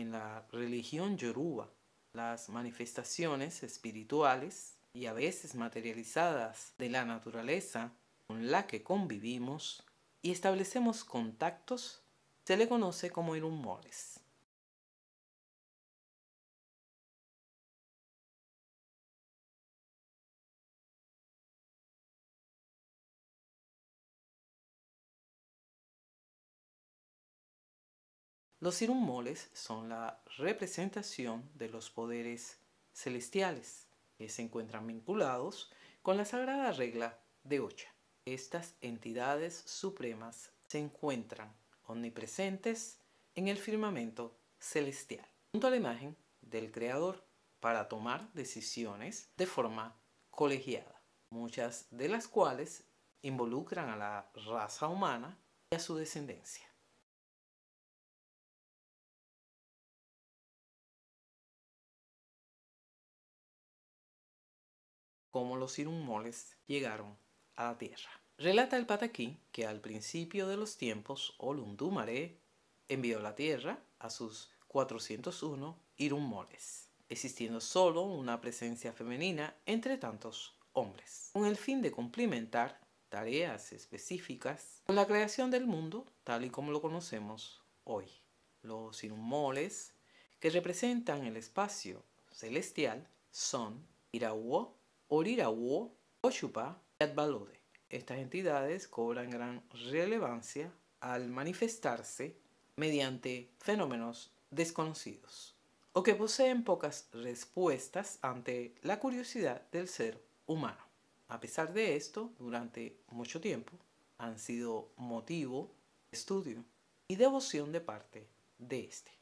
en la religión yoruba, las manifestaciones espirituales y a veces materializadas de la naturaleza con la que convivimos y establecemos contactos se le conoce como humores. Los cirumoles son la representación de los poderes celestiales que se encuentran vinculados con la sagrada regla de Ocha. Estas entidades supremas se encuentran omnipresentes en el firmamento celestial, junto a la imagen del Creador, para tomar decisiones de forma colegiada, muchas de las cuales involucran a la raza humana y a su descendencia. cómo los irumoles llegaron a la tierra. Relata el pataquí que al principio de los tiempos Olundumare envió a la tierra a sus 401 irumoles, existiendo solo una presencia femenina entre tantos hombres, con el fin de cumplimentar tareas específicas con la creación del mundo tal y como lo conocemos hoy. Los irumoles, que representan el espacio celestial, son Irahuo, Orirawo, Oshupa y Atbalode. Estas entidades cobran gran relevancia al manifestarse mediante fenómenos desconocidos o que poseen pocas respuestas ante la curiosidad del ser humano. A pesar de esto, durante mucho tiempo han sido motivo, estudio y devoción de parte de este.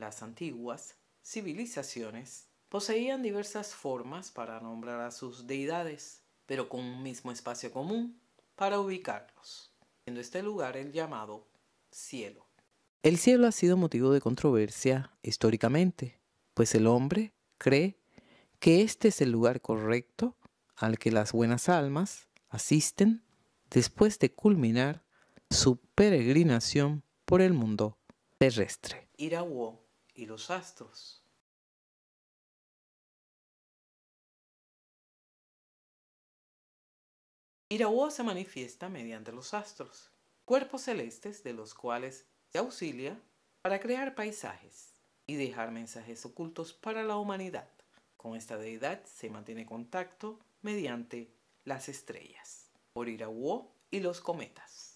Las antiguas civilizaciones poseían diversas formas para nombrar a sus deidades, pero con un mismo espacio común para ubicarlos, siendo este lugar el llamado cielo. El cielo ha sido motivo de controversia históricamente, pues el hombre cree que este es el lugar correcto al que las buenas almas asisten después de culminar su peregrinación por el mundo terrestre. Irawo y los astros. Iraúa se manifiesta mediante los astros, cuerpos celestes de los cuales se auxilia para crear paisajes y dejar mensajes ocultos para la humanidad. Con esta deidad se mantiene contacto mediante las estrellas, por Iraúo y los cometas.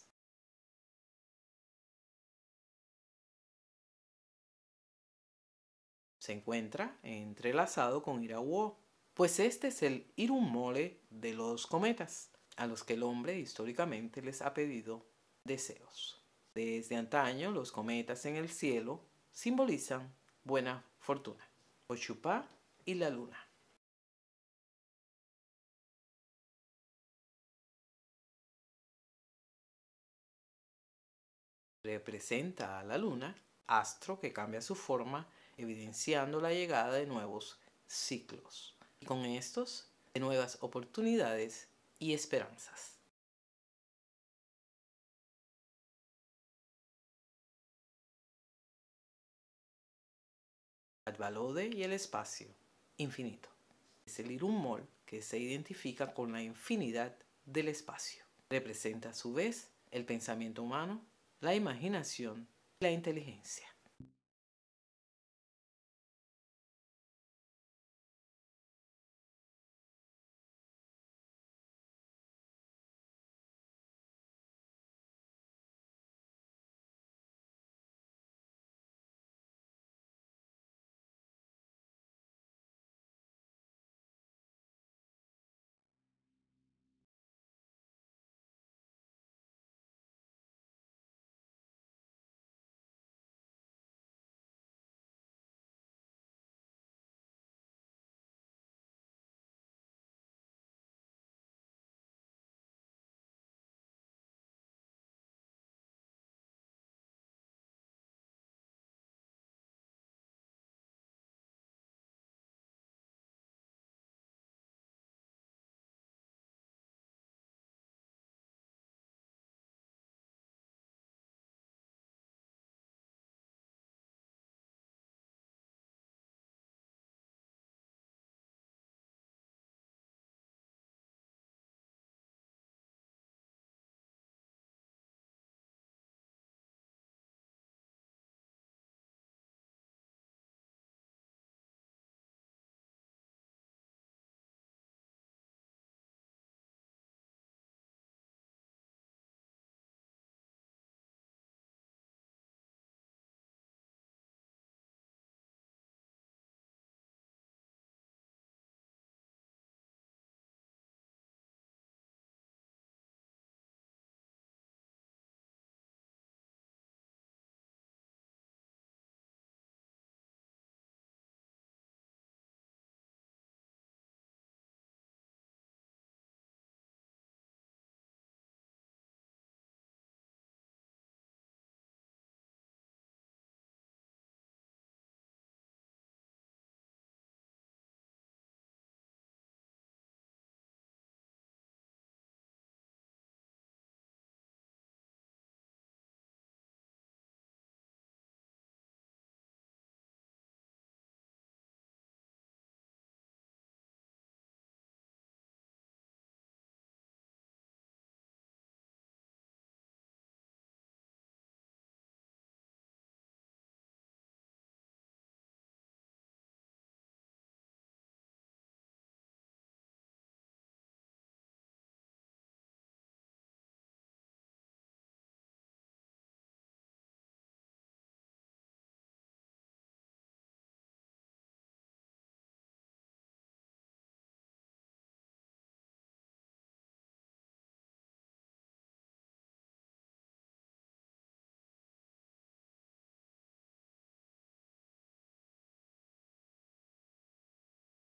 se encuentra entrelazado con Irawo, pues este es el Irumole de los cometas, a los que el hombre históricamente les ha pedido deseos. Desde antaño, los cometas en el cielo simbolizan buena fortuna, Ochupá y la luna. Representa a la luna, astro que cambia su forma evidenciando la llegada de nuevos ciclos y con estos de nuevas oportunidades y esperanzas. Advalode y el espacio infinito. Es el irumol que se identifica con la infinidad del espacio. Representa a su vez el pensamiento humano, la imaginación y la inteligencia.